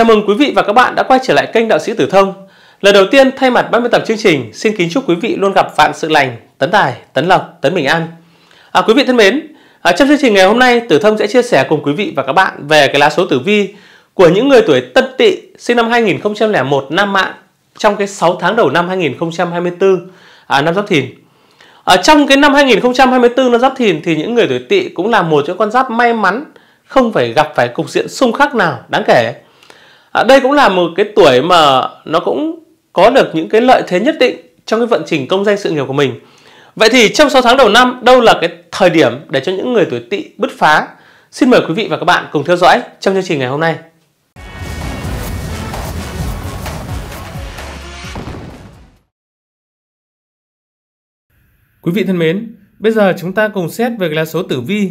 Chào mừng quý vị và các bạn đã quay trở lại kênh Đạo sĩ Tử Thông. Lần đầu tiên thay mặt ban biên tập chương trình, xin kính chúc quý vị luôn gặp vạn sự lành, tấn tài, tấn lộc, tấn bình an. À, quý vị thân mến, à, trong chương trình ngày hôm nay, Tử Thông sẽ chia sẻ cùng quý vị và các bạn về cái lá số tử vi của những người tuổi Tân Tỵ sinh năm 2001 năm Mạng trong cái 6 tháng đầu năm 2024 à, năm Giáp Thìn. Ở à, trong cái năm 2024 năm Giáp Thìn thì những người tuổi Tỵ cũng là một trong con giáp may mắn không phải gặp phải cục diện xung khắc nào đáng kể à, đây cũng là một cái tuổi mà nó cũng có được những cái lợi thế nhất định trong cái vận trình công danh sự nghiệp của mình vậy thì trong 6 tháng đầu năm đâu là cái thời điểm để cho những người tuổi tỵ bứt phá xin mời quý vị và các bạn cùng theo dõi trong chương trình ngày hôm nay Quý vị thân mến, bây giờ chúng ta cùng xét về lá số tử vi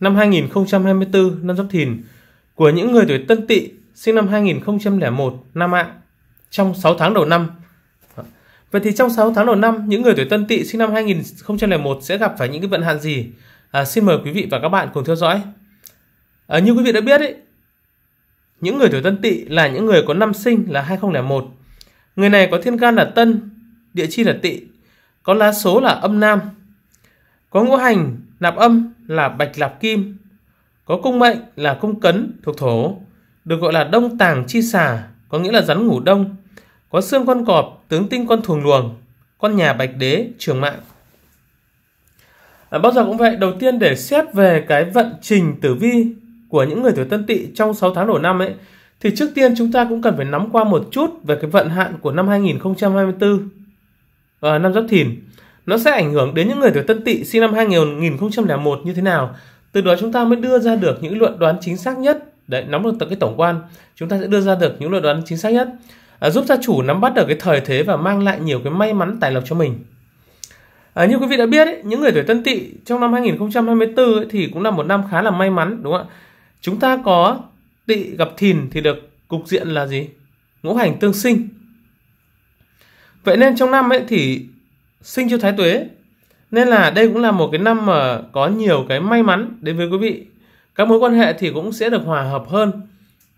năm 2024 năm Giáp Thìn của những người tuổi Tân Tỵ sinh năm 2001 nam ạ trong 6 tháng đầu năm. Vậy thì trong 6 tháng đầu năm, những người tuổi Tân Tỵ sinh năm 2001 sẽ gặp phải những cái vận hạn gì? À, xin mời quý vị và các bạn cùng theo dõi. À, như quý vị đã biết ấy, những người tuổi Tân Tỵ là những người có năm sinh là 2001. Người này có thiên can là Tân, địa chi là Tỵ, có lá số là âm nam, có ngũ hành nạp âm là bạch lạp kim, có cung mệnh là cung cấn thuộc thổ, được gọi là đông tàng chi xà, có nghĩa là rắn ngủ đông, có xương con cọp, tướng tinh con thường luồng, con nhà bạch đế, trường mạng. À, bao giờ cũng vậy, đầu tiên để xét về cái vận trình tử vi của những người tuổi tân tỵ trong 6 tháng đầu năm ấy, thì trước tiên chúng ta cũng cần phải nắm qua một chút về cái vận hạn của năm 2024, à, ờ, năm giáp thìn. Nó sẽ ảnh hưởng đến những người tuổi tân tỵ sinh năm 2001 như thế nào, từ đó chúng ta mới đưa ra được những luận đoán chính xác nhất đấy nắm được tận cái tổng quan chúng ta sẽ đưa ra được những lựa đoán chính xác nhất à, giúp gia chủ nắm bắt được cái thời thế và mang lại nhiều cái may mắn tài lộc cho mình à, như quý vị đã biết ấy, những người tuổi Tân Tỵ trong năm 2024 ấy, thì cũng là một năm khá là may mắn đúng không ạ chúng ta có Tỵ gặp Thìn thì được cục diện là gì ngũ hành tương sinh vậy nên trong năm ấy thì sinh cho Thái Tuế nên là đây cũng là một cái năm mà có nhiều cái may mắn đến với quý vị các mối quan hệ thì cũng sẽ được hòa hợp hơn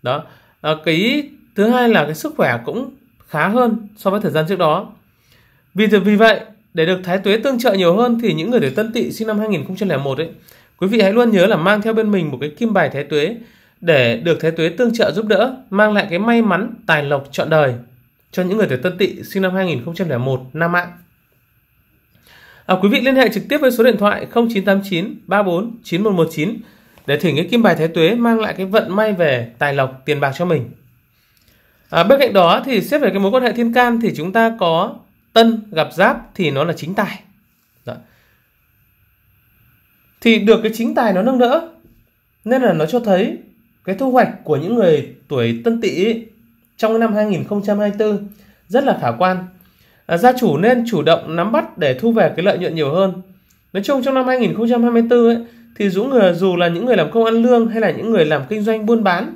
đó à, cái thứ hai là cái sức khỏe cũng khá hơn so với thời gian trước đó vì vì vậy để được thái tuế tương trợ nhiều hơn thì những người tuổi tân tỵ sinh năm 2001 ấy quý vị hãy luôn nhớ là mang theo bên mình một cái kim bài thái tuế để được thái tuế tương trợ giúp đỡ mang lại cái may mắn tài lộc trọn đời cho những người tuổi tân tỵ sinh năm 2001 nam mạng. à, quý vị liên hệ trực tiếp với số điện thoại 0989 34 9119 để thỉnh cái kim bài thái tuế mang lại cái vận may về tài lộc tiền bạc cho mình à, bên cạnh đó thì xét về cái mối quan hệ thiên can thì chúng ta có tân gặp giáp thì nó là chính tài đó. thì được cái chính tài nó nâng đỡ nên là nó cho thấy cái thu hoạch của những người tuổi tân tỵ trong năm 2024 rất là khả quan à, gia chủ nên chủ động nắm bắt để thu về cái lợi nhuận nhiều hơn nói chung trong năm 2024 ấy thì Dũng dù là những người làm công ăn lương hay là những người làm kinh doanh buôn bán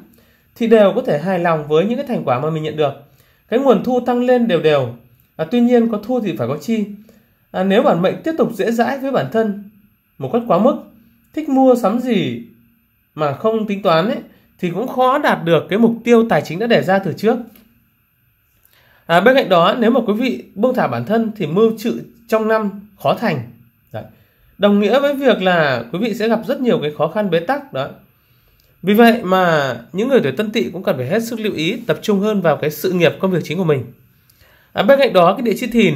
thì đều có thể hài lòng với những cái thành quả mà mình nhận được. Cái nguồn thu tăng lên đều đều. À, tuy nhiên có thu thì phải có chi. À, nếu bản mệnh tiếp tục dễ dãi với bản thân một cách quá mức, thích mua sắm gì mà không tính toán ấy thì cũng khó đạt được cái mục tiêu tài chính đã đề ra từ trước. À, bên cạnh đó nếu mà quý vị buông thả bản thân thì mưu trự trong năm khó thành đồng nghĩa với việc là quý vị sẽ gặp rất nhiều cái khó khăn bế tắc đó vì vậy mà những người tuổi tân tỵ cũng cần phải hết sức lưu ý tập trung hơn vào cái sự nghiệp công việc chính của mình à, bên cạnh đó cái địa chi thìn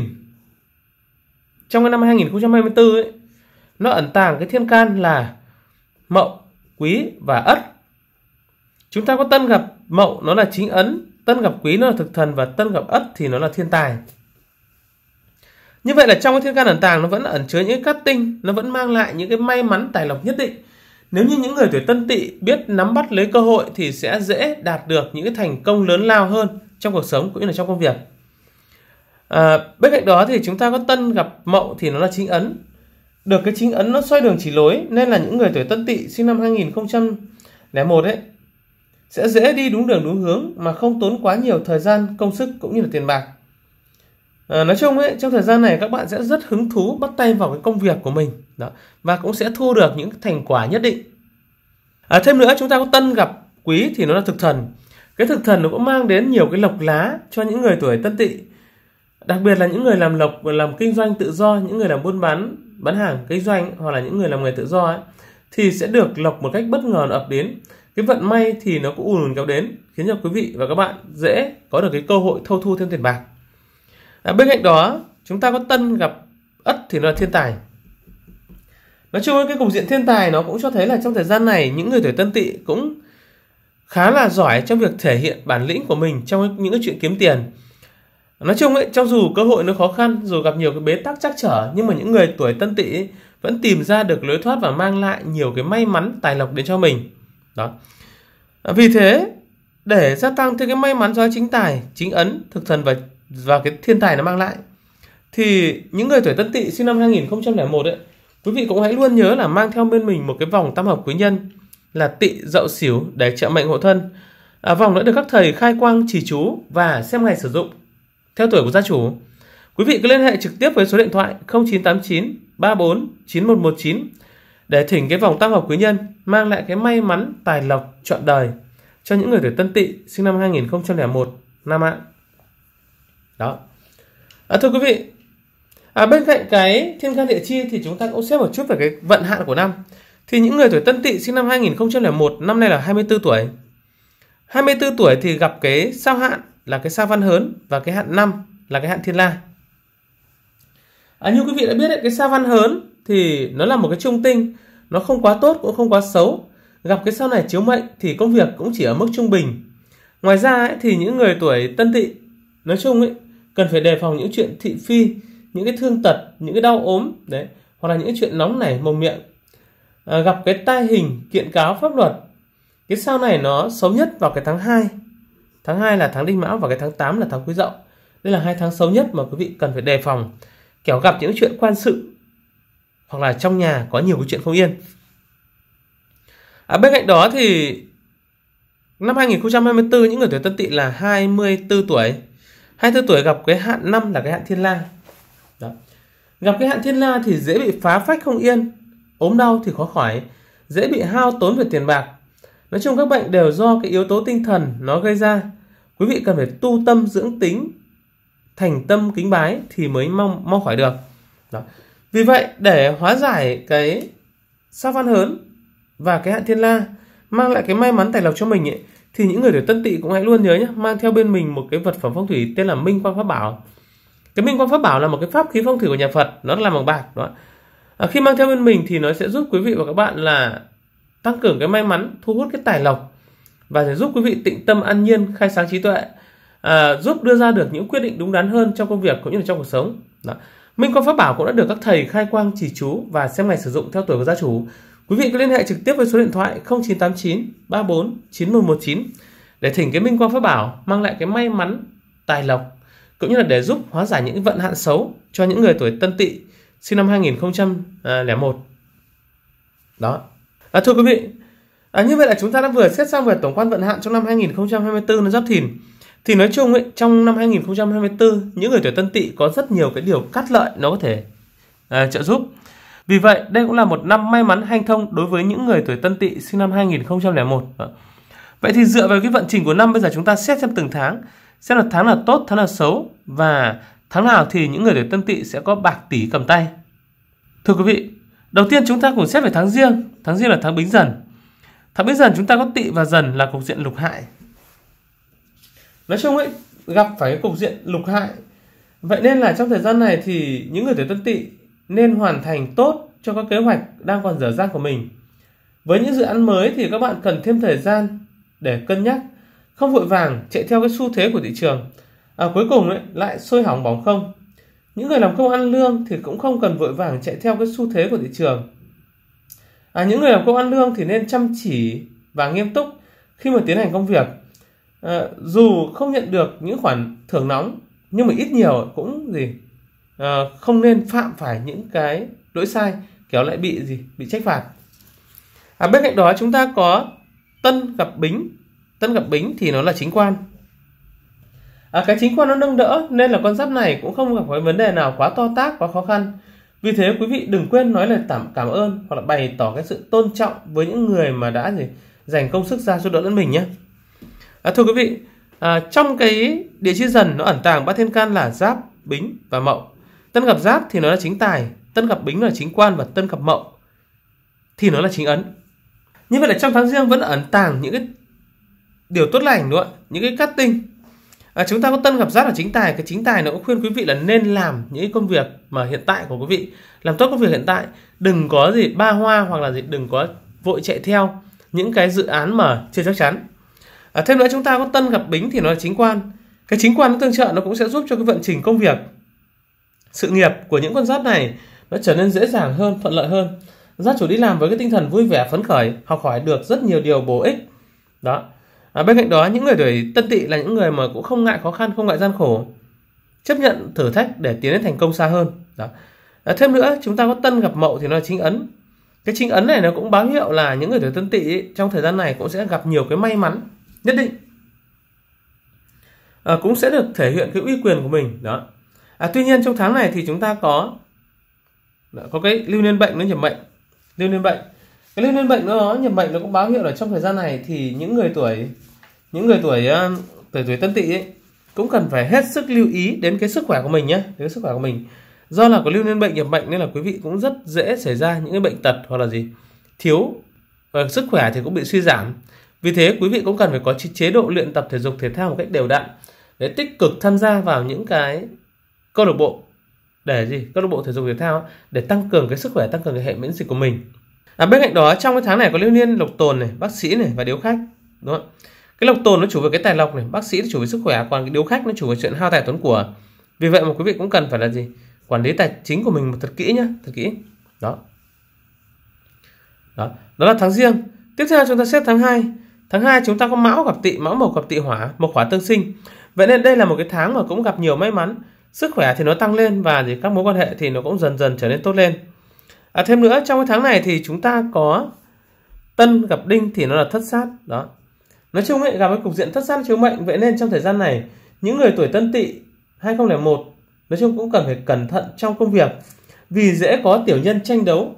trong cái năm 2024 ấy, nó ẩn tàng cái thiên can là mậu quý và ất chúng ta có tân gặp mậu nó là chính ấn tân gặp quý nó là thực thần và tân gặp ất thì nó là thiên tài như vậy là trong cái thiên can ẩn tàng nó vẫn ẩn chứa những cát tinh nó vẫn mang lại những cái may mắn tài lộc nhất định nếu như những người tuổi tân tỵ biết nắm bắt lấy cơ hội thì sẽ dễ đạt được những cái thành công lớn lao hơn trong cuộc sống cũng như là trong công việc à, bên cạnh đó thì chúng ta có tân gặp mậu thì nó là chính ấn được cái chính ấn nó xoay đường chỉ lối nên là những người tuổi tân tỵ sinh năm 2001 ấy sẽ dễ đi đúng đường đúng hướng mà không tốn quá nhiều thời gian công sức cũng như là tiền bạc Ờ, nói chung ấy, trong thời gian này các bạn sẽ rất hứng thú bắt tay vào cái công việc của mình đó và cũng sẽ thu được những thành quả nhất định. À, thêm nữa chúng ta có tân gặp quý thì nó là thực thần. Cái thực thần nó cũng mang đến nhiều cái lộc lá cho những người tuổi tân tỵ. Đặc biệt là những người làm lộc làm kinh doanh tự do, những người làm buôn bán bán hàng kinh doanh hoặc là những người làm nghề tự do ấy, thì sẽ được lộc một cách bất ngờ ập đến cái vận may thì nó cũng ùn kéo đến khiến cho quý vị và các bạn dễ có được cái cơ hội thâu thu thêm tiền bạc à, bên cạnh đó chúng ta có tân gặp ất thì nó là thiên tài nói chung cái cục diện thiên tài nó cũng cho thấy là trong thời gian này những người tuổi tân tỵ cũng khá là giỏi trong việc thể hiện bản lĩnh của mình trong những cái chuyện kiếm tiền nói chung ấy trong dù cơ hội nó khó khăn dù gặp nhiều cái bế tắc trắc trở nhưng mà những người tuổi tân tỵ vẫn tìm ra được lối thoát và mang lại nhiều cái may mắn tài lộc đến cho mình đó vì thế để gia tăng thêm cái may mắn do chính tài chính ấn thực thần và và cái thiên tài nó mang lại thì những người tuổi Tân Tỵ sinh năm 2001 ấy, quý vị cũng hãy luôn nhớ là mang theo bên mình một cái vòng tam hợp quý nhân là Tỵ Dậu Sửu để trợ mệnh hộ thân. À, vòng đã được các thầy khai quang chỉ chú và xem ngày sử dụng theo tuổi của gia chủ. Quý vị cứ liên hệ trực tiếp với số điện thoại 0989 34 9119 để thỉnh cái vòng tam hợp quý nhân mang lại cái may mắn tài lộc trọn đời cho những người tuổi Tân Tỵ sinh năm 2001 Nam ạ đó à, thưa quý vị à, bên cạnh cái thiên can địa chi thì chúng ta cũng xem một chút về cái vận hạn của năm thì những người tuổi tân tỵ sinh năm 2001 năm nay là 24 tuổi 24 tuổi thì gặp cái sao hạn là cái sao văn hớn và cái hạn năm là cái hạn thiên la à, như quý vị đã biết đấy, cái sao văn hớn thì nó là một cái trung tinh nó không quá tốt cũng không quá xấu gặp cái sao này chiếu mệnh thì công việc cũng chỉ ở mức trung bình ngoài ra ấy, thì những người tuổi tân tỵ nói chung ấy, cần phải đề phòng những chuyện thị phi những cái thương tật những cái đau ốm đấy hoặc là những chuyện nóng nảy mồm miệng à, gặp cái tai hình kiện cáo pháp luật cái sao này nó xấu nhất vào cái tháng 2 tháng 2 là tháng đinh mão và cái tháng 8 là tháng quý dậu đây là hai tháng xấu nhất mà quý vị cần phải đề phòng kẻo gặp những chuyện quan sự hoặc là trong nhà có nhiều cái chuyện không yên à, bên cạnh đó thì năm 2024 những người tuổi tân tỵ là 24 tuổi 24 tuổi gặp cái hạn năm là cái hạn thiên la Đó. gặp cái hạn thiên la thì dễ bị phá phách không yên ốm đau thì khó khỏi dễ bị hao tốn về tiền bạc nói chung các bệnh đều do cái yếu tố tinh thần nó gây ra quý vị cần phải tu tâm dưỡng tính thành tâm kính bái thì mới mong mong khỏi được Đó. vì vậy để hóa giải cái sao văn hớn và cái hạn thiên la mang lại cái may mắn tài lộc cho mình ấy, thì những người tuổi tân tỵ cũng hãy luôn nhớ nhé mang theo bên mình một cái vật phẩm phong thủy tên là minh quang pháp bảo cái minh quang pháp bảo là một cái pháp khí phong thủy của nhà Phật nó làm bằng bạc đó à, khi mang theo bên mình thì nó sẽ giúp quý vị và các bạn là tăng cường cái may mắn thu hút cái tài lộc và sẽ giúp quý vị tịnh tâm an nhiên khai sáng trí tuệ à, giúp đưa ra được những quyết định đúng đắn hơn trong công việc cũng như là trong cuộc sống đó. minh quang pháp bảo cũng đã được các thầy khai quang chỉ chú và xem ngày sử dụng theo tuổi của gia chủ Quý vị có liên hệ trực tiếp với số điện thoại 0989 34 9119 để thỉnh cái minh quang pháp bảo mang lại cái may mắn, tài lộc cũng như là để giúp hóa giải những vận hạn xấu cho những người tuổi Tân Tỵ sinh năm 2001. Đó. À, thưa quý vị, à, như vậy là chúng ta đã vừa xét xong về tổng quan vận hạn trong năm 2024 nó Giáp Thìn. Thì nói chung ấy, trong năm 2024, những người tuổi Tân Tỵ có rất nhiều cái điều cắt lợi nó có thể à, trợ giúp. Vì vậy, đây cũng là một năm may mắn hanh thông đối với những người tuổi tân tỵ sinh năm 2001. Vậy thì dựa vào cái vận trình của năm bây giờ chúng ta xét xem từng tháng, xem là tháng nào tốt, tháng nào xấu và tháng nào thì những người tuổi tân tỵ sẽ có bạc tỷ cầm tay. Thưa quý vị, đầu tiên chúng ta cùng xét về tháng riêng. Tháng riêng là tháng bính dần. Tháng bính dần chúng ta có tỵ và dần là cục diện lục hại. Nói chung ấy, gặp phải cục diện lục hại Vậy nên là trong thời gian này thì những người tuổi tân tỵ nên hoàn thành tốt cho các kế hoạch đang còn dở dang của mình. Với những dự án mới thì các bạn cần thêm thời gian để cân nhắc, không vội vàng chạy theo cái xu thế của thị trường. À, cuối cùng ấy, lại sôi hỏng bóng không. Những người làm công ăn lương thì cũng không cần vội vàng chạy theo cái xu thế của thị trường. À, những người làm công ăn lương thì nên chăm chỉ và nghiêm túc khi mà tiến hành công việc. À, dù không nhận được những khoản thưởng nóng nhưng mà ít nhiều cũng gì Ờ, không nên phạm phải những cái lỗi sai kéo lại bị gì bị trách phạt à, bên cạnh đó chúng ta có tân gặp bính tân gặp bính thì nó là chính quan à, cái chính quan nó nâng đỡ nên là con giáp này cũng không gặp cái vấn đề nào quá to tác quá khó khăn vì thế quý vị đừng quên nói lời cảm cảm ơn hoặc là bày tỏ cái sự tôn trọng với những người mà đã gì dành công sức ra giúp đỡ lẫn mình nhé à, thưa quý vị à, trong cái địa chi dần nó ẩn tàng ba thiên can là giáp bính và mậu Tân gặp giáp thì nó là chính tài, tân gặp bính là chính quan và tân gặp mậu thì nó là chính ấn. Như vậy là trong tháng riêng vẫn ẩn tàng những cái điều tốt lành đúng không ạ? Những cái cát tinh. À, chúng ta có tân gặp giáp là chính tài, cái chính tài nó cũng khuyên quý vị là nên làm những công việc mà hiện tại của quý vị, làm tốt công việc hiện tại, đừng có gì ba hoa hoặc là gì đừng có vội chạy theo những cái dự án mà chưa chắc chắn. À, thêm nữa chúng ta có tân gặp bính thì nó là chính quan. Cái chính quan nó tương trợ nó cũng sẽ giúp cho cái vận trình công việc sự nghiệp của những con giáp này nó trở nên dễ dàng hơn, thuận lợi hơn. giáp chủ đi làm với cái tinh thần vui vẻ, phấn khởi, học hỏi được rất nhiều điều bổ ích. Đó. À, bên cạnh đó, những người tuổi tân tỵ là những người mà cũng không ngại khó khăn, không ngại gian khổ, chấp nhận thử thách để tiến đến thành công xa hơn. Đó. À, thêm nữa, chúng ta có tân gặp mậu thì nó là chính ấn. Cái chính ấn này nó cũng báo hiệu là những người tuổi tân tỵ trong thời gian này cũng sẽ gặp nhiều cái may mắn nhất định. À, cũng sẽ được thể hiện cái uy quyền của mình. Đó à, tuy nhiên trong tháng này thì chúng ta có có cái lưu niên bệnh nó nhập bệnh lưu niên bệnh cái lưu niên bệnh nó nhập bệnh nó cũng báo hiệu là trong thời gian này thì những người tuổi những người tuổi ờ, tuổi tuổi tân tỵ ấy cũng cần phải hết sức lưu ý đến cái sức khỏe của mình nhé đến cái sức khỏe của mình do là có lưu niên bệnh nhập bệnh nên là quý vị cũng rất dễ xảy ra những cái bệnh tật hoặc là gì thiếu và ờ, sức khỏe thì cũng bị suy giảm vì thế quý vị cũng cần phải có chế độ luyện tập thể dục thể thao một cách đều đặn để tích cực tham gia vào những cái câu lạc bộ để gì câu lạc bộ thể dục thể thao để tăng cường cái sức khỏe tăng cường cái hệ miễn dịch của mình à, bên cạnh đó trong cái tháng này có lưu niên lộc tồn này bác sĩ này và điếu khách đúng không cái lộc tồn nó chủ về cái tài lộc này bác sĩ nó chủ về sức khỏe còn cái điếu khách nó chủ về chuyện hao tài tốn của vì vậy mà quý vị cũng cần phải là gì quản lý tài chính của mình một thật kỹ nhá thật kỹ đó đó đó là tháng riêng tiếp theo chúng ta xét tháng 2 tháng 2 chúng ta có mão gặp tỵ mão mộc gặp tỵ hỏa mộc hỏa tương sinh vậy nên đây là một cái tháng mà cũng gặp nhiều may mắn sức khỏe thì nó tăng lên và thì các mối quan hệ thì nó cũng dần dần trở nên tốt lên à, thêm nữa trong cái tháng này thì chúng ta có tân gặp đinh thì nó là thất sát đó nói chung ấy gặp cái cục diện thất sát chiếu mệnh vậy nên trong thời gian này những người tuổi tân tỵ 2001 nói chung cũng cần phải cẩn thận trong công việc vì dễ có tiểu nhân tranh đấu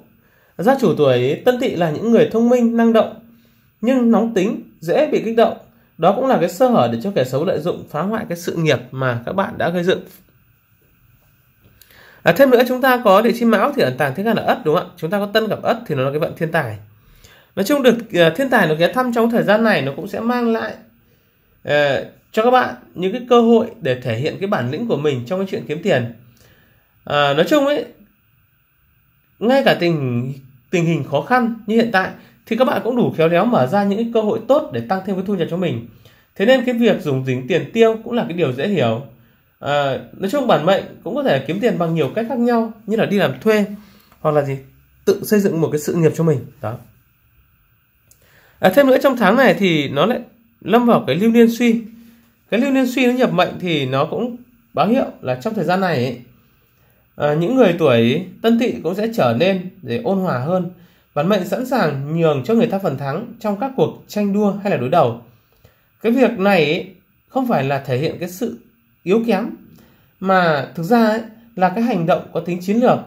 gia chủ tuổi tân tỵ là những người thông minh năng động nhưng nóng tính dễ bị kích động đó cũng là cái sơ hở để cho kẻ xấu lợi dụng phá hoại cái sự nghiệp mà các bạn đã gây dựng à, thêm nữa chúng ta có địa chi mão thì ẩn tàng thiên can ở ất đúng không ạ chúng ta có tân gặp ất thì nó là cái vận thiên tài nói chung được uh, thiên tài nó ghé thăm trong thời gian này nó cũng sẽ mang lại uh, cho các bạn những cái cơ hội để thể hiện cái bản lĩnh của mình trong cái chuyện kiếm tiền à, nói chung ấy ngay cả tình tình hình khó khăn như hiện tại thì các bạn cũng đủ khéo léo mở ra những cái cơ hội tốt để tăng thêm cái thu nhập cho mình thế nên cái việc dùng dính tiền tiêu cũng là cái điều dễ hiểu à, nói chung bản mệnh cũng có thể kiếm tiền bằng nhiều cách khác nhau như là đi làm thuê hoặc là gì tự xây dựng một cái sự nghiệp cho mình đó à, thêm nữa trong tháng này thì nó lại lâm vào cái lưu niên suy cái lưu niên suy nó nhập mệnh thì nó cũng báo hiệu là trong thời gian này ấy, à, những người tuổi tân tỵ cũng sẽ trở nên để ôn hòa hơn bản mệnh sẵn sàng nhường cho người ta phần thắng trong các cuộc tranh đua hay là đối đầu cái việc này ấy, không phải là thể hiện cái sự yếu kém mà thực ra ấy, là cái hành động có tính chiến lược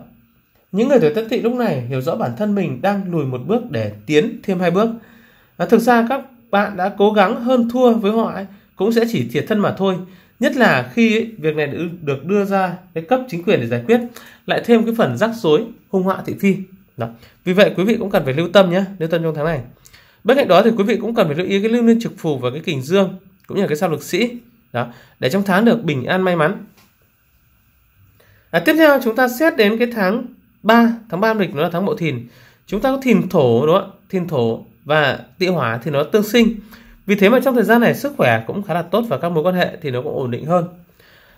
những người tuổi tân tỵ lúc này hiểu rõ bản thân mình đang lùi một bước để tiến thêm hai bước và thực ra các bạn đã cố gắng hơn thua với họ ấy, cũng sẽ chỉ thiệt thân mà thôi nhất là khi ấy, việc này được đưa ra cái cấp chính quyền để giải quyết lại thêm cái phần rắc rối hung họa thị phi đó. vì vậy quý vị cũng cần phải lưu tâm nhé lưu tâm trong tháng này bên cạnh đó thì quý vị cũng cần phải lưu ý cái lưu niên trực phù và cái kình dương cũng như là cái sao lực sĩ đó để trong tháng được bình an may mắn à, tiếp theo chúng ta xét đến cái tháng 3 tháng 3 âm lịch nó là tháng mậu thìn chúng ta có thìn thổ đúng không ạ thìn thổ và tị hỏa thì nó tương sinh vì thế mà trong thời gian này sức khỏe cũng khá là tốt và các mối quan hệ thì nó cũng ổn định hơn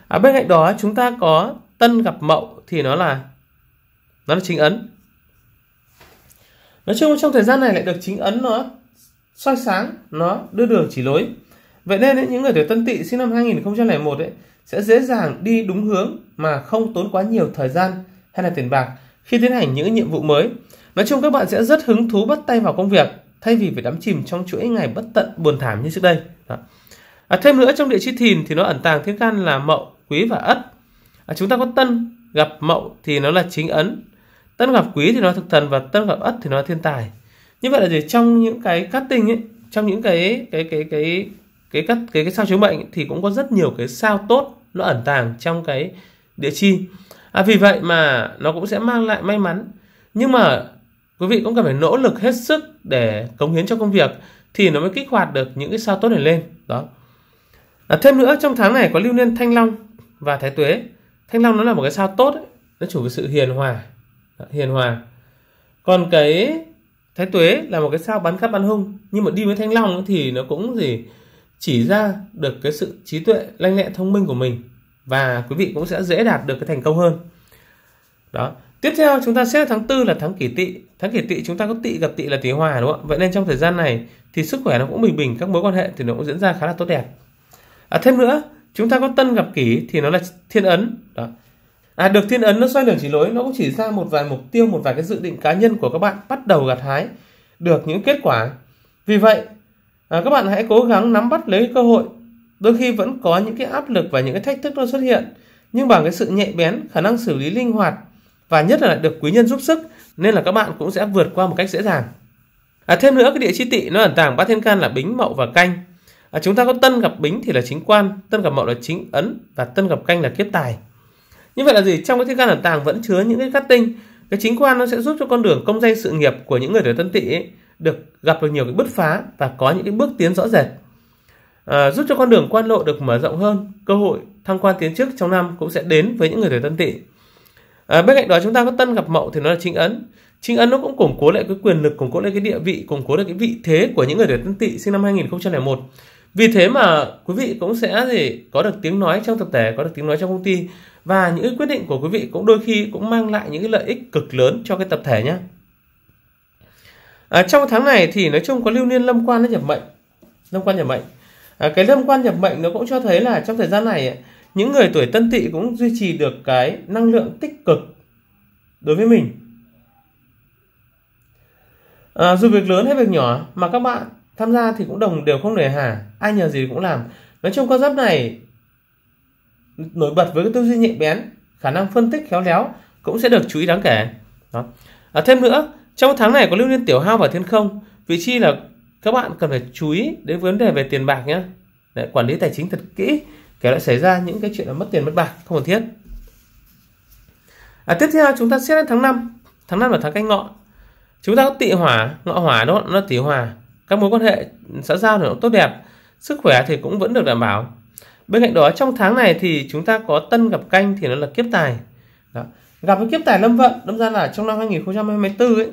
à, bên cạnh đó chúng ta có tân gặp mậu thì nó là nó là chính ấn nói chung trong thời gian này lại được chính ấn nó soi sáng nó đưa đường chỉ lối Vậy nên ấy, những người tuổi tân tỵ sinh năm 2001 ấy, sẽ dễ dàng đi đúng hướng mà không tốn quá nhiều thời gian hay là tiền bạc khi tiến hành những nhiệm vụ mới. Nói chung các bạn sẽ rất hứng thú bắt tay vào công việc thay vì phải đắm chìm trong chuỗi ngày bất tận buồn thảm như trước đây. Đó. À, thêm nữa trong địa chi thìn thì nó ẩn tàng thiên can là mậu, quý và ất. À, chúng ta có tân gặp mậu thì nó là chính ấn, tân gặp quý thì nó thực thần và tân gặp ất thì nó thiên tài. Như vậy là gì trong những cái casting ấy, trong những cái cái cái cái cái các cái cái sao chiếu mệnh thì cũng có rất nhiều cái sao tốt nó ẩn tàng trong cái địa chi à, vì vậy mà nó cũng sẽ mang lại may mắn nhưng mà quý vị cũng cần phải nỗ lực hết sức để cống hiến cho công việc thì nó mới kích hoạt được những cái sao tốt này lên đó à, thêm nữa trong tháng này có lưu niên thanh long và thái tuế thanh long nó là một cái sao tốt ấy. nó chủ về sự hiền hòa hiền hòa còn cái thái tuế là một cái sao bắn cát bắn hung nhưng mà đi với thanh long thì nó cũng gì chỉ ra được cái sự trí tuệ lanh lẹ thông minh của mình và quý vị cũng sẽ dễ đạt được cái thành công hơn đó tiếp theo chúng ta xét tháng tư là tháng kỷ tỵ tháng kỷ tỵ chúng ta có tỵ gặp tỵ là tỵ hòa đúng không vậy nên trong thời gian này thì sức khỏe nó cũng bình bình các mối quan hệ thì nó cũng diễn ra khá là tốt đẹp à, thêm nữa chúng ta có tân gặp kỷ thì nó là thiên ấn đó à được thiên ấn nó xoay đường chỉ lối nó cũng chỉ ra một vài mục tiêu một vài cái dự định cá nhân của các bạn bắt đầu gặt hái được những kết quả vì vậy à, các bạn hãy cố gắng nắm bắt lấy cơ hội đôi khi vẫn có những cái áp lực và những cái thách thức nó xuất hiện nhưng bằng cái sự nhạy bén khả năng xử lý linh hoạt và nhất là được quý nhân giúp sức nên là các bạn cũng sẽ vượt qua một cách dễ dàng à, thêm nữa cái địa chi tị nó ẩn tàng ba thiên can là bính mậu và canh à, chúng ta có tân gặp bính thì là chính quan tân gặp mậu là chính ấn và tân gặp canh là kiếp tài như vậy là gì trong cái thiên can ẩn tàng vẫn chứa những cái cát tinh cái chính quan nó sẽ giúp cho con đường công danh sự nghiệp của những người tuổi tân tỵ được gặp được nhiều cái bứt phá và có những cái bước tiến rõ rệt à, giúp cho con đường quan lộ được mở rộng hơn cơ hội thăng quan tiến chức trong năm cũng sẽ đến với những người tuổi tân tỵ à, bên cạnh đó chúng ta có tân gặp mậu thì nó là chính ấn chính ấn nó cũng củng cố lại cái quyền lực củng cố lại cái địa vị củng cố lại cái vị thế của những người tuổi tân tỵ sinh năm 2001 vì thế mà quý vị cũng sẽ gì có được tiếng nói trong tập thể có được tiếng nói trong công ty và những quyết định của quý vị cũng đôi khi cũng mang lại những cái lợi ích cực lớn cho cái tập thể nhé à, trong tháng này thì nói chung có lưu niên lâm quan nó nhập mệnh lâm quan nhập mệnh à, cái lâm quan nhập mệnh nó cũng cho thấy là trong thời gian này những người tuổi tân tỵ cũng duy trì được cái năng lượng tích cực đối với mình à, dù việc lớn hay việc nhỏ mà các bạn tham gia thì cũng đồng đều không nề hà ai nhờ gì cũng làm nói chung con giáp này nổi bật với cái tư duy nhạy bén khả năng phân tích khéo léo cũng sẽ được chú ý đáng kể đó. À, thêm nữa trong tháng này có lưu niên tiểu hao và thiên không, vị chi là các bạn cần phải chú ý đến vấn đề về tiền bạc nhé. Để quản lý tài chính thật kỹ, kẻ lại xảy ra những cái chuyện là mất tiền mất bạc không cần thiết. À, tiếp theo chúng ta xét đến tháng 5. Tháng 5 là tháng canh ngọ. Chúng ta có tị hỏa, ngọ hỏa đó nó tỷ hòa Các mối quan hệ xã giao thì tốt đẹp, sức khỏe thì cũng vẫn được đảm bảo. Bên cạnh đó trong tháng này thì chúng ta có tân gặp canh thì nó là kiếp tài. Đó gặp với kiếp tài lâm vận đâm ra là trong năm 2024 ấy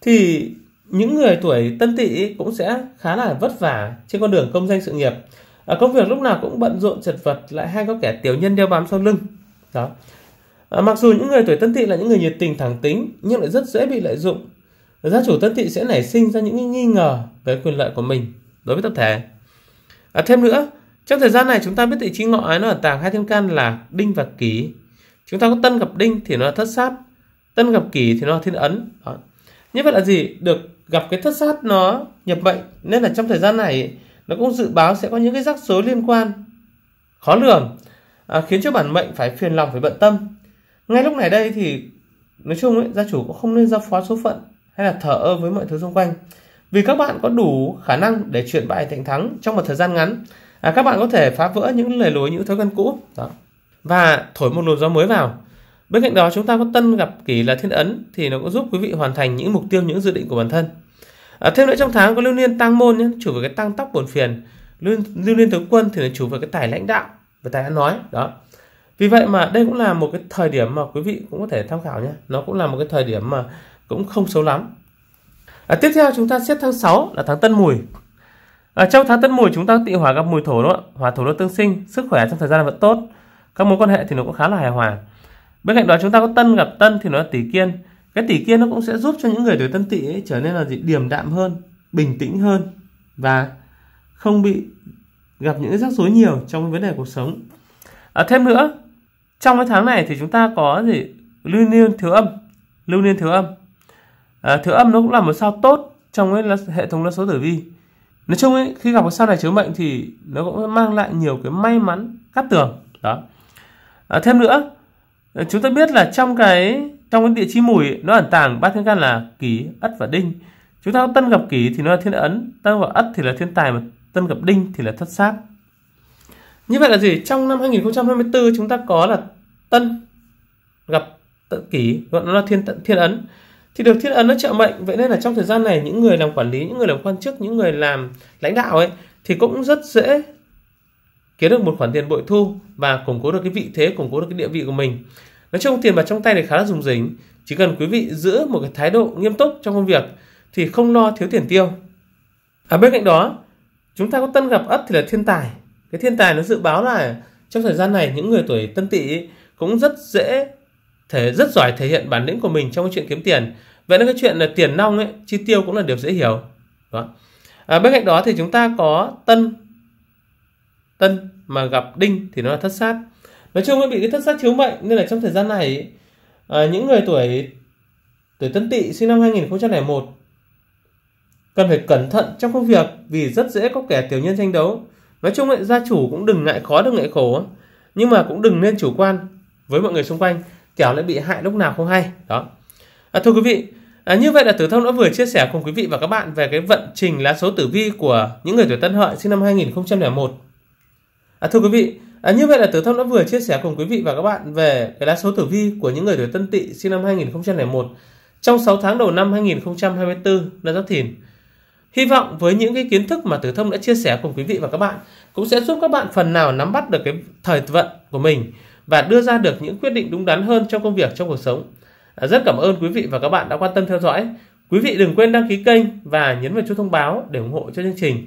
thì những người tuổi tân tỵ cũng sẽ khá là vất vả trên con đường công danh sự nghiệp à, công việc lúc nào cũng bận rộn chật vật lại hay có kẻ tiểu nhân đeo bám sau lưng đó à, mặc dù những người tuổi tân tỵ là những người nhiệt tình thẳng tính nhưng lại rất dễ bị lợi dụng gia chủ tân tỵ sẽ nảy sinh ra những nghi ngờ về quyền lợi của mình đối với tập thể à, thêm nữa trong thời gian này chúng ta biết vị trí ngọ ái nó ở tàng hai thiên can là đinh và ký chúng ta có tân gặp đinh thì nó là thất sát tân gặp kỷ thì nó là thiên ấn đó. như vậy là gì được gặp cái thất sát nó nhập mệnh nên là trong thời gian này nó cũng dự báo sẽ có những cái rắc rối liên quan khó lường à, khiến cho bản mệnh phải phiền lòng phải bận tâm ngay lúc này đây thì nói chung ấy, gia chủ cũng không nên ra phó số phận hay là thở ơ với mọi thứ xung quanh vì các bạn có đủ khả năng để chuyển bại thành thắng trong một thời gian ngắn à, các bạn có thể phá vỡ những lời lối những thói quen cũ đó và thổi một luồng gió mới vào. Bên cạnh đó chúng ta có tân gặp kỷ là thiên ấn thì nó cũng giúp quý vị hoàn thành những mục tiêu, những dự định của bản thân. À, thêm nữa trong tháng có lưu niên tăng môn nhé, chủ về cái tăng tóc buồn phiền. Lưu, lưu niên tướng quân thì là chủ về cái tài lãnh đạo và tài ăn nói đó. Vì vậy mà đây cũng là một cái thời điểm mà quý vị cũng có thể tham khảo nhé. Nó cũng là một cái thời điểm mà cũng không xấu lắm. À, tiếp theo chúng ta xếp tháng 6 là tháng Tân Mùi. À, trong tháng Tân Mùi chúng ta tị hỏa gặp mùi thổ đó, hỏa thổ đó tương sinh, sức khỏe trong thời gian vẫn tốt các mối quan hệ thì nó cũng khá là hài hòa bên cạnh đó chúng ta có tân gặp tân thì nó là tỷ kiên cái tỷ kiên nó cũng sẽ giúp cho những người tuổi tân tỵ trở nên là gì điềm đạm hơn bình tĩnh hơn và không bị gặp những rắc rối nhiều trong vấn đề cuộc sống à, thêm nữa trong cái tháng này thì chúng ta có gì lưu niên thiếu âm lưu niên thiếu âm à, thiếu âm nó cũng là một sao tốt trong cái hệ thống lá số tử vi nói chung ấy khi gặp một sao này chiếu mệnh thì nó cũng mang lại nhiều cái may mắn cát tường đó à, thêm nữa ờ, chúng ta biết là trong cái trong cái địa chi mùi nó ẩn tàng ba thiên can là kỷ ất và đinh chúng ta tân gặp kỷ thì nó là thiên ấn tân gặp ất thì là thiên tài mà tân gặp đinh thì là thất sát như vậy là gì trong năm 2024 chúng ta có là tân gặp tận kỷ gọi nó là thiên tận thiên ấn thì được thiên ấn nó trợ mệnh vậy nên là trong thời gian này những người làm quản lý những người làm quan chức những người làm lãnh đạo ấy thì cũng rất dễ kiếm được một khoản tiền bội thu và củng cố được cái vị thế củng cố được cái địa vị của mình nói chung tiền bạc trong tay thì khá là dùng dính chỉ cần quý vị giữ một cái thái độ nghiêm túc trong công việc thì không lo thiếu tiền tiêu à bên cạnh đó chúng ta có tân gặp ất thì là thiên tài cái thiên tài nó dự báo là trong thời gian này những người tuổi tân tỵ cũng rất dễ thể rất giỏi thể hiện bản lĩnh của mình trong cái chuyện kiếm tiền vậy nên cái chuyện là tiền nong ấy chi tiêu cũng là điều dễ hiểu đó à, bên cạnh đó thì chúng ta có tân tân mà gặp đinh thì nó là thất sát nói chung nó bị cái thất sát chiếu mệnh nên là trong thời gian này à, những người tuổi tuổi tân tỵ sinh năm 2001 cần phải cẩn thận trong công việc vì rất dễ có kẻ tiểu nhân tranh đấu nói chung ấy, gia chủ cũng đừng ngại khó đừng ngại khổ nhưng mà cũng đừng nên chủ quan với mọi người xung quanh kẻo lại bị hại lúc nào không hay đó à, thưa quý vị à, như vậy là tử thông đã vừa chia sẻ cùng quý vị và các bạn về cái vận trình lá số tử vi của những người tuổi tân hợi sinh năm 2001 À, thưa quý vị, à, như vậy là Tử Thông đã vừa chia sẻ cùng quý vị và các bạn về cái lá số tử vi của những người tuổi Tân Tỵ sinh năm 2001 trong 6 tháng đầu năm 2024 là Giáp Thìn. Hy vọng với những cái kiến thức mà Tử Thông đã chia sẻ cùng quý vị và các bạn cũng sẽ giúp các bạn phần nào nắm bắt được cái thời vận của mình và đưa ra được những quyết định đúng đắn hơn trong công việc trong cuộc sống. À, rất cảm ơn quý vị và các bạn đã quan tâm theo dõi. Quý vị đừng quên đăng ký kênh và nhấn vào chuông thông báo để ủng hộ cho chương trình.